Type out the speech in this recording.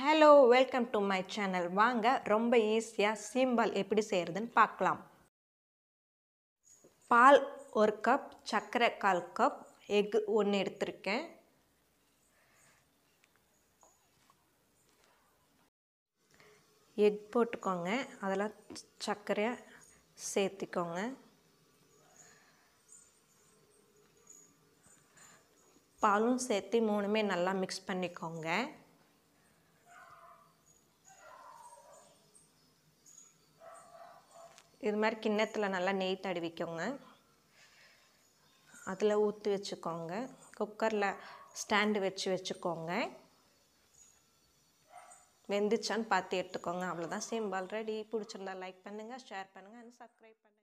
hello welcome to my channel வாங்க ரொம்ப ஈஸியாக சீம்பால் எப்படி செய்கிறதுன்னு பார்க்கலாம் பால் ஒரு கப் சர்க்கரை கால் கப் எக் ஒன்று எடுத்திருக்கேன் எக் போட்டுக்கோங்க அதெல்லாம் சர்க்கரையை சேர்த்துக்கோங்க பாலும் சேர்த்து மூணுமே நல்லா மிக்ஸ் பண்ணிக்கோங்க இது மாதிரி கிண்ணத்தில் நல்லா நெய் தடுவிக்கோங்க அதில் ஊற்றி வச்சுக்கோங்க குக்கரில் ஸ்டாண்டு வச்சு வச்சுக்கோங்க வெந்துச்சான்னு பார்த்து எடுத்துக்கோங்க அவ்வளோதான் சேம் ஆல்ரெடி பிடிச்சிருந்தா லைக் பண்ணுங்கள் ஷேர் பண்ணுங்கள் அண்ட் சப்ஸ்கிரைப் பண்ணுங்கள்